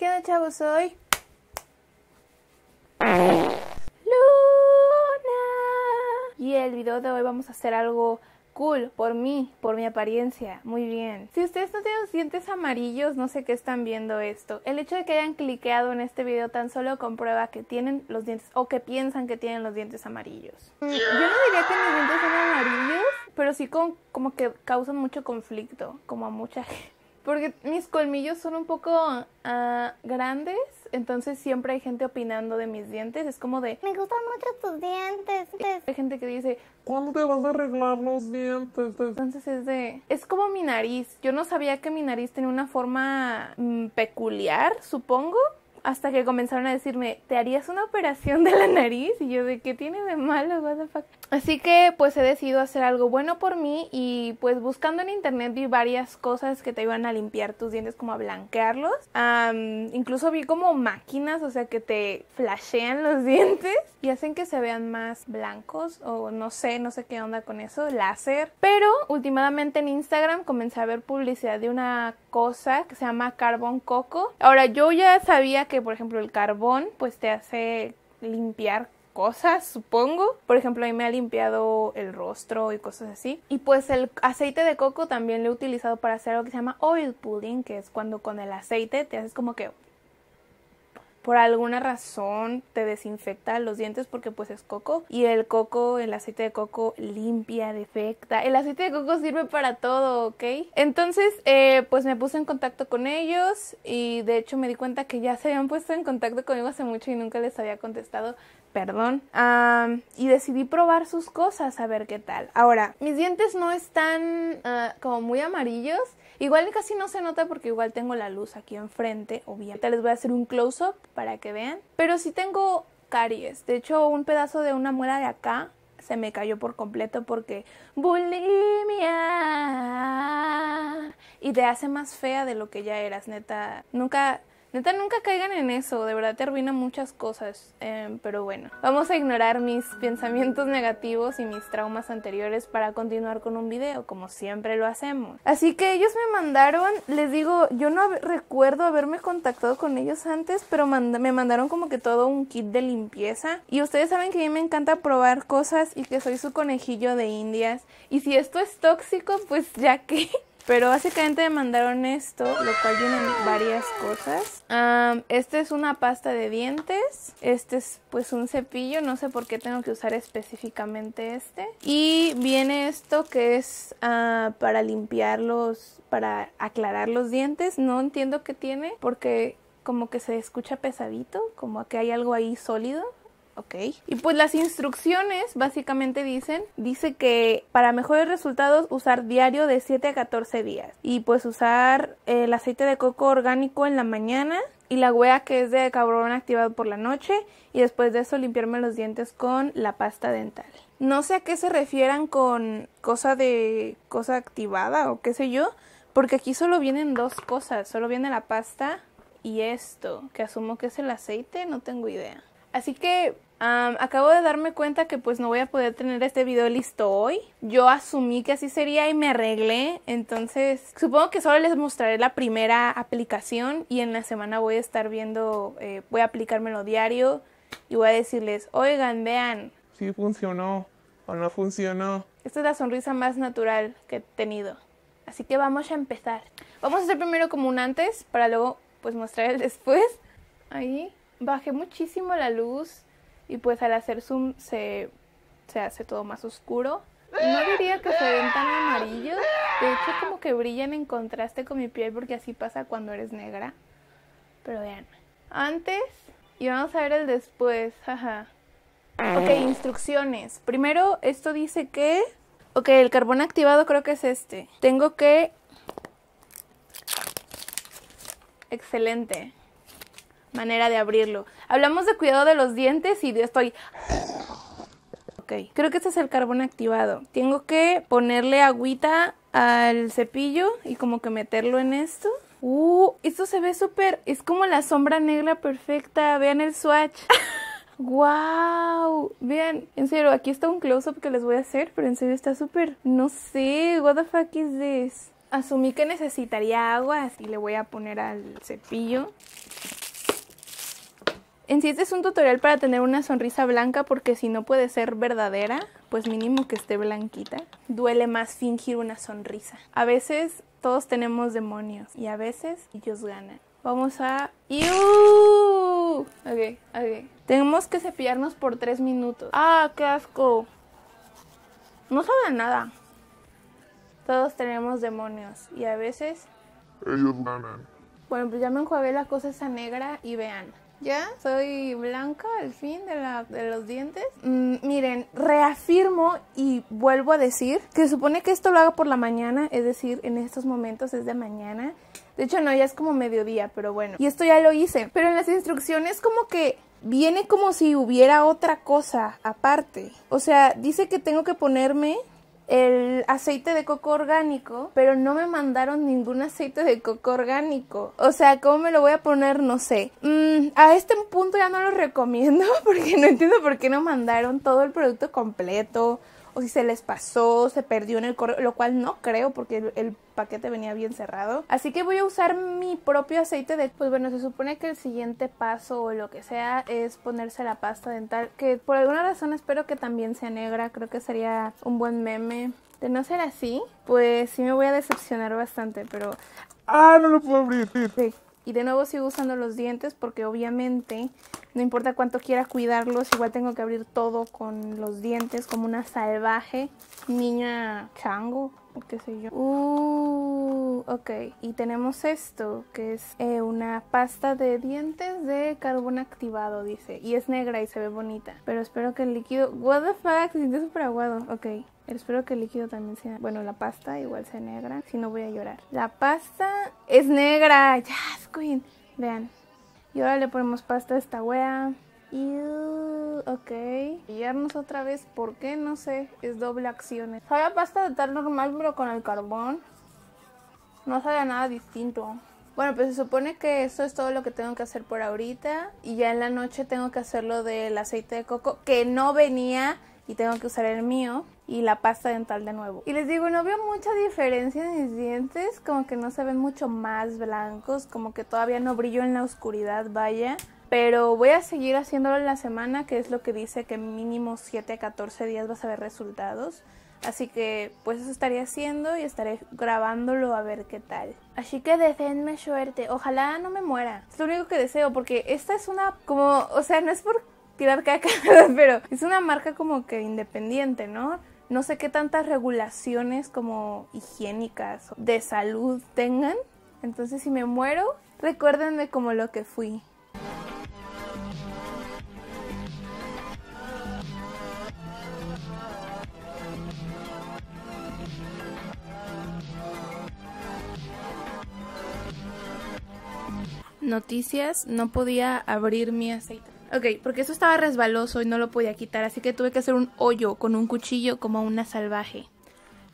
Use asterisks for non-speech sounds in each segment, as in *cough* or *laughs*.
¿Qué onda, chavos? Hoy. Luna. Y el video de hoy vamos a hacer algo cool por mí, por mi apariencia. Muy bien. Si ustedes no tienen los dientes amarillos, no sé qué están viendo esto. El hecho de que hayan cliqueado en este video tan solo comprueba que tienen los dientes o que piensan que tienen los dientes amarillos. Mm, Yo no diría que mis dientes son amarillos, pero sí como que causan mucho conflicto, como a mucha *laughs* gente. Porque mis colmillos son un poco ah, grandes, entonces siempre hay gente opinando de mis dientes. Es como de, me gustan mucho tus dientes. Hay gente que dice, ¿cuándo te vas a arreglar los dientes? Entonces es de, es como mi nariz. Yo no sabía que mi nariz tenía una forma mm, peculiar, supongo hasta que comenzaron a decirme, ¿te harías una operación de la nariz? Y yo de, ¿qué tiene de malo? What Así que pues he decidido hacer algo bueno por mí y pues buscando en internet vi varias cosas que te iban a limpiar tus dientes, como a blanquearlos. incluso vi como máquinas, o sea, que te flashean los *laughs* dientes y hacen que se vean más blancos o no sé, no sé qué onda con eso, láser. Pero últimamente en Instagram comencé a ver publicidad de una cosa que se llama carbón coco. Ahora yo ya sabía que por ejemplo el carbón pues te hace limpiar cosas, supongo. Por ejemplo, a me ha limpiado el rostro y cosas así. Y pues el aceite de coco también lo he utilizado para hacer algo que se llama oil pudding, que es cuando con el aceite te haces como que por alguna razón te desinfecta los dientes porque pues es coco y el coco, el aceite de coco limpia, defecta. El aceite de coco sirve para todo, ¿ok? Entonces eh, pues me puse en contacto con ellos y de hecho me di cuenta que ya se habían puesto en contacto conmigo hace mucho y nunca les había contestado perdón. y decidí probar sus cosas a ver qué tal. Ahora, mis dientes no están ah, como muy amarillos. Igual casi no se nota porque igual tengo la luz aquí enfrente, obviamente. Les voy a hacer un close-up para que vean. Pero sí tengo caries. De hecho, un pedazo de una muela de acá se me cayó por completo porque bulimia y te hace más fea de lo que ya eras, neta. Nunca Neta, nunca caigan en eso, de verdad te arruina muchas cosas, em, pero bueno. Vamos a ignorar mis pensamientos negativos y mis traumas anteriores para continuar con un video, como siempre lo hacemos. Así que ellos me mandaron, les digo, yo no recuerdo haberme contactado con ellos antes, pero me mandaron como que todo un kit de limpieza. Y ustedes saben que a mí me encanta probar cosas y que soy su conejillo de indias. Y si esto es tóxico, pues ya que... *laughs* Pero básicamente me mandaron esto, lo cual viene varias cosas. este es una pasta de dientes. Este es pues un cepillo. No sé por qué tengo que usar específicamente este. Y viene esto que es ah, para para limpiarlos, para aclarar los dientes. No entiendo qué tiene porque como que se escucha pesadito, como que hay algo ahí sólido. Y pues las instrucciones básicamente dicen, dice que para mejores resultados usar diario de 7 a 14 días y pues usar el aceite de coco orgánico en la mañana y la hueá que es de cabrón activado por la noche y después de eso limpiarme los dientes con la pasta dental. No sé a qué se refieran con cosa de cosa activada o qué sé yo, porque aquí solo vienen dos cosas, solo viene la pasta y esto, que asumo que es el aceite, no tengo idea. Así que acabo de darme cuenta que pues no voy a poder tener este video listo hoy. Yo asumí que así sería y me arreglé. Entonces supongo que solo les mostraré la primera aplicación y en la semana voy a estar viendo, eh, voy a aplicármelo diario y voy a decirles, oigan, vean. Sí funcionó o no funcionó. Esta es la sonrisa más natural que he tenido. Así que vamos a empezar. Vamos a hacer primero como un antes para luego pues mostrar el después. Ahí bajé muchísimo la luz y pues al hacer zoom se, hace todo más oscuro. No diría que se ven tan amarillos, de hecho como que brillan en contraste con mi piel porque así pasa cuando eres negra. Pero vean, antes y vamos a ver el después, Ok, instrucciones. Primero, esto dice que... Ok, el carbón activado creo que es este. Tengo que... Excelente manera de abrirlo. Hablamos de cuidado de los dientes y yo estoy... Ok, creo que este es el carbón activado. Tengo que ponerle agüita al cepillo y como que meterlo en esto. Uh, esto se ve súper... Es como la sombra negra perfecta. Vean el swatch. ¡Wow! *laughs* Vean, en serio, aquí está un close-up que les voy a hacer, pero en serio está súper... No sé, what the fuck is this? Asumí que necesitaría agua, así le voy a poner al cepillo. En sí este es un tutorial para tener una sonrisa blanca porque si no puede ser verdadera, pues mínimo que esté blanquita. Duele más fingir una sonrisa. A veces todos tenemos demonios y a veces ellos ganan. Vamos a... Ok, ok. Tenemos que cepillarnos por tres minutos. ¡Ah, qué asco! No saben nada. Todos tenemos demonios y a veces... Ellos ganan. Bueno, pues ya me enjuagué la cosa esa negra y vean. Ya, soy blanca al fin de, la, de los dientes. Mm, miren, reafirmo y vuelvo a decir que supone que esto lo hago por la mañana, es decir, en estos momentos es de mañana. De hecho, no, ya es como mediodía, pero bueno. Y esto ya lo hice. Pero en las instrucciones como que viene como si hubiera otra cosa aparte. O sea, dice que tengo que ponerme el aceite de coco orgánico, pero no me mandaron ningún aceite de coco orgánico. O sea, ¿cómo me lo voy a poner? No sé. Mm, a este punto ya no lo recomiendo *laughs* porque no entiendo por qué no mandaron todo el producto completo o si se les pasó, se perdió en el correo, lo cual no creo porque el, paquete venía bien cerrado. Así que voy a usar mi propio aceite de... Pues bueno, se supone que el siguiente paso o lo que sea es ponerse la pasta dental, que por alguna razón espero que también sea negra, creo que sería un buen meme. De no ser así, pues sí me voy a decepcionar bastante, pero... Ah, no lo puedo abrir. Sí. Y de nuevo sigo usando los dientes porque obviamente no importa cuánto quiera cuidarlos, igual tengo que abrir todo con los dientes como una salvaje niña chango o qué sé yo. Uh, ok, y tenemos esto que es eh, una pasta de dientes de carbón activado, dice. Y es negra y se ve bonita. Pero espero que el líquido... What the fuck, se siente super aguado. Ok, Espero que el líquido también sea, bueno, la pasta igual sea negra, si no voy a llorar. La pasta es negra, yes, queen. Vean. Y ahora le ponemos pasta a esta wea. Y... ok. nos otra vez, ¿por qué? No sé, es doble acción. Sabe a pasta de tal normal, pero con el carbón. No sabe nada distinto. Bueno, pues se supone que eso es todo lo que tengo que hacer por ahorita. Y ya en la noche tengo que hacer lo del aceite de coco, que no venía y tengo que usar el mío y la pasta dental de nuevo. Y les digo, no veo mucha diferencia en mis dientes, como que no se ven mucho más blancos, como que todavía no brillo en la oscuridad, vaya. Pero voy a seguir haciéndolo en la semana, que es lo que dice que mínimo 7 a 14 días vas a ver resultados. Así que pues eso estaré haciendo y estaré grabándolo a ver qué tal. Así que deseenme suerte, ojalá no me muera. Es lo único que deseo porque esta es una como, o sea, no es por tirar caca, *laughs* pero es una marca como que independiente, ¿no? No sé qué tantas regulaciones como higiénicas, de salud tengan. Entonces si me muero, recuérdenme como lo que fui. Noticias, no podía abrir mi aceite Ok, porque eso estaba resbaloso y no lo podía quitar, así que tuve que hacer un hoyo con un cuchillo como una salvaje.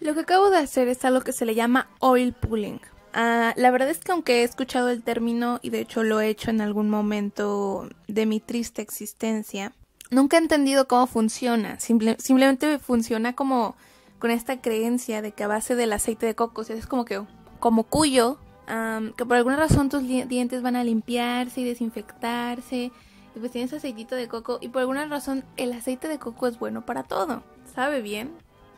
Lo que acabo de hacer es algo que se le llama oil pulling. Ah, la verdad es que aunque he escuchado el término y de hecho lo he hecho en algún momento de mi triste existencia, nunca he entendido cómo funciona. simplemente funciona como con esta creencia de que a base del aceite de coco, es como que como cuyo, que por alguna razón tus dientes van a limpiarse y desinfectarse pues tienes aceitito de coco y por alguna razón el aceite de coco es bueno para todo, sabe bien.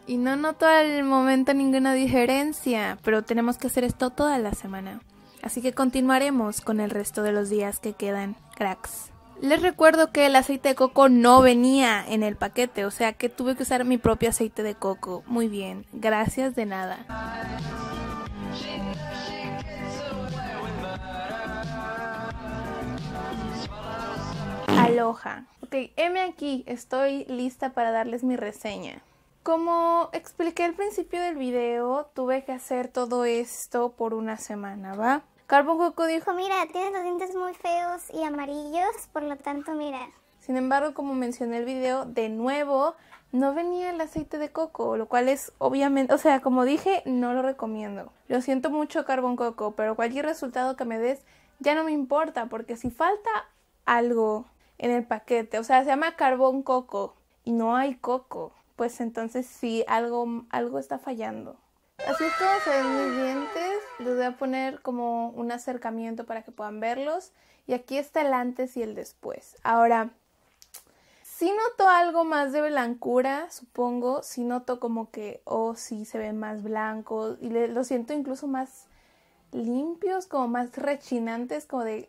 Y no noto al momento ninguna diferencia, pero tenemos que hacer esto toda la semana. Así que continuaremos con el resto de los días que quedan, cracks. Les recuerdo que el aceite de coco no venía en el paquete, o sea que tuve que usar mi propio aceite de coco. Muy bien, gracias de nada. Aloha. Ok, M aquí, estoy lista para darles mi reseña. Como expliqué al principio del video, tuve que hacer todo esto por una semana, ¿va? Carbon Coco dijo, mira, tienes los dientes muy feos y amarillos, por lo tanto, mira. Sin embargo, como mencioné el video, de nuevo, no venía el aceite de coco, lo cual es obviamente, o sea, como dije, no lo recomiendo. Lo siento mucho, Carbon Coco, pero cualquier resultado que me des ya no me importa, porque si falta algo en el paquete. O sea, se llama carbón coco y no hay coco. Pues entonces sí, algo, algo está fallando. Así es como se ven mis dientes. Les voy a poner como un acercamiento para que puedan verlos. Y aquí está el antes y el después. Ahora, sí noto algo más de blancura, supongo. Sí noto como que, oh, sí, se ven más blancos. Y lo siento incluso más limpios, como más rechinantes, como de,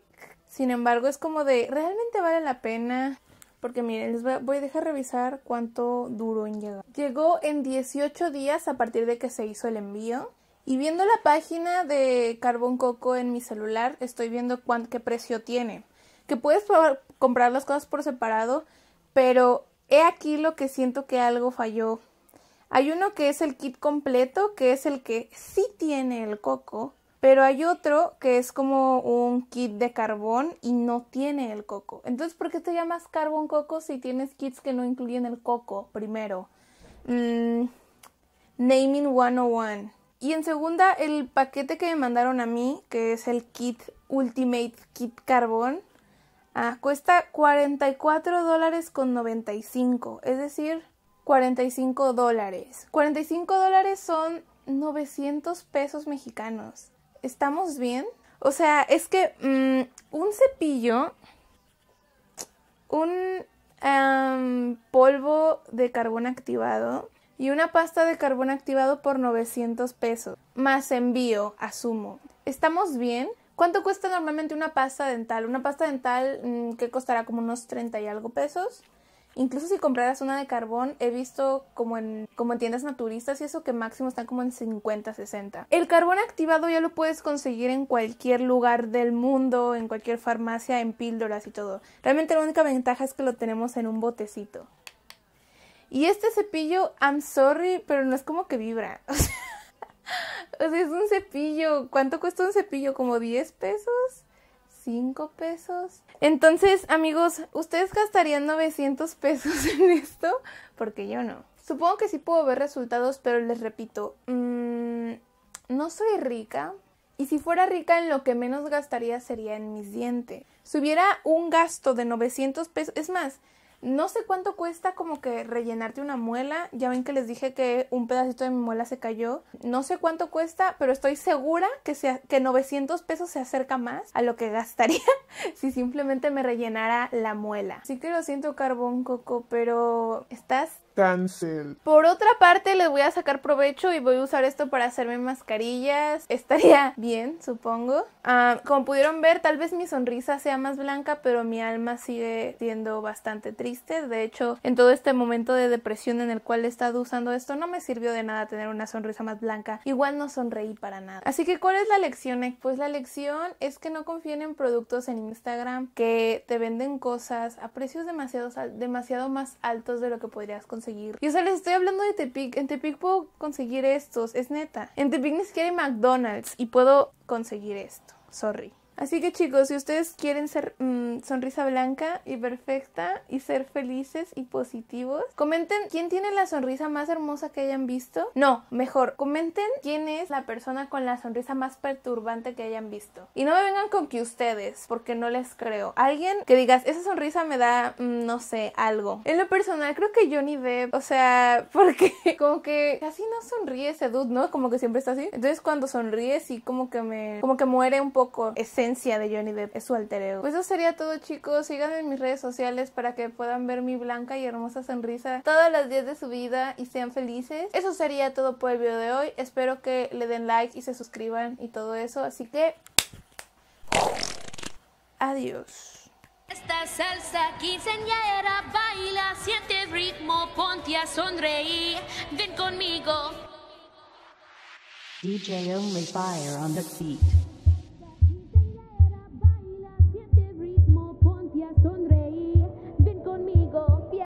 sin embargo, es como de, ¿realmente vale la pena? Porque miren, les voy a dejar revisar cuánto duró en llegar. Llegó en 18 días a partir de que se hizo el envío. Y viendo la página de Carbón Coco en mi celular, estoy viendo cuán, qué precio tiene. Que puedes comprar las cosas por separado, pero he aquí lo que siento que algo falló. Hay uno que es el kit completo, que es el que sí tiene el coco, pero hay otro que es como un kit de carbón y no tiene el coco. Entonces, ¿por qué te llamas carbón coco si tienes kits que no incluyen el coco? Primero, mm, Naming 101. Y en segunda, el paquete que me mandaron a mí, que es el kit Ultimate Kit Carbón, ah, cuesta $44.95. dólares con es decir, 45 dólares. 45 dólares son 900 pesos mexicanos. ¿estamos bien? O sea, es que mm, un cepillo, un polvo de carbón activado y una pasta de carbón activado por 900 pesos, más envío, asumo. ¿Estamos bien? ¿Cuánto cuesta normalmente una pasta dental? Una pasta dental mm, que costará como unos 30 y algo pesos. Incluso si compraras una de carbón, he visto como en, como tiendas naturistas y eso que máximo están como en 50, 60. El carbón activado ya lo puedes conseguir en cualquier lugar del mundo, en cualquier farmacia, en píldoras y todo. Realmente la única ventaja es que lo tenemos en un botecito. Y este cepillo, I'm sorry, pero no es como que vibra. *laughs* o sea, es un cepillo. ¿Cuánto cuesta un cepillo? ¿Como 10 pesos? 5 pesos. Entonces, amigos, ¿ustedes gastarían 900 pesos *laughs* en esto? Porque yo no. Supongo que sí puedo ver resultados, pero les repito, mm, no soy rica. Y si fuera rica, en lo que menos gastaría sería en mis dientes. Si hubiera un gasto de 900 pesos, es más, no sé cuánto cuesta como que rellenarte una muela. Ya ven que les dije que un pedacito de mi muela se cayó. No sé cuánto cuesta, pero estoy segura que, que 900 pesos se acerca más a lo que gastaría *laughs* si simplemente me rellenara la muela. Sí que lo siento, carbón coco, pero estás Cancel. Por otra parte, les voy a sacar provecho y voy a usar esto para hacerme mascarillas. *laughs* Estaría bien, supongo. Ah, como pudieron ver, tal vez mi sonrisa sea más blanca, pero mi alma sigue siendo bastante triste. De hecho, en todo este momento de depresión en el cual he estado usando esto, no me sirvió de nada tener una sonrisa más blanca. Igual no sonreí para nada. Así que, ¿cuál es la lección? Pues la lección es que no confíen en productos en Instagram que te venden cosas a precios demasiado más altos de lo que podrías conseguir yo se o les estoy hablando de Tepic. En Tepic puedo conseguir estos, es neta. En Tepic ni siquiera hay McDonald's y puedo conseguir esto. Sorry. Así que chicos, si ustedes quieren ser mm, sonrisa blanca y perfecta y ser felices y positivos, comenten quién tiene la sonrisa más hermosa que hayan visto. No, mejor, comenten quién es la persona con la sonrisa más perturbante que hayan visto. Y no me vengan con que ustedes, porque no les creo. Alguien que digas, esa sonrisa me da, mm, no sé, algo. En lo personal, creo que Johnny Depp, o sea, *laughs* porque como que casi no sonríe ese dude, ¿no? Como que siempre está así. Entonces cuando sonríe sí como que me, como que muere un poco esencia de Johnny Depp, es su alter Pues eso sería todo chicos, síganme en mis redes sociales para que puedan ver mi blanca y hermosa sonrisa todas las días de su vida y sean felices. Eso sería todo por el video de hoy, espero que le den like y se suscriban y todo eso, así que... Adiós. Esta salsa baila, siente ritmo, ponte a sonreír, ven conmigo.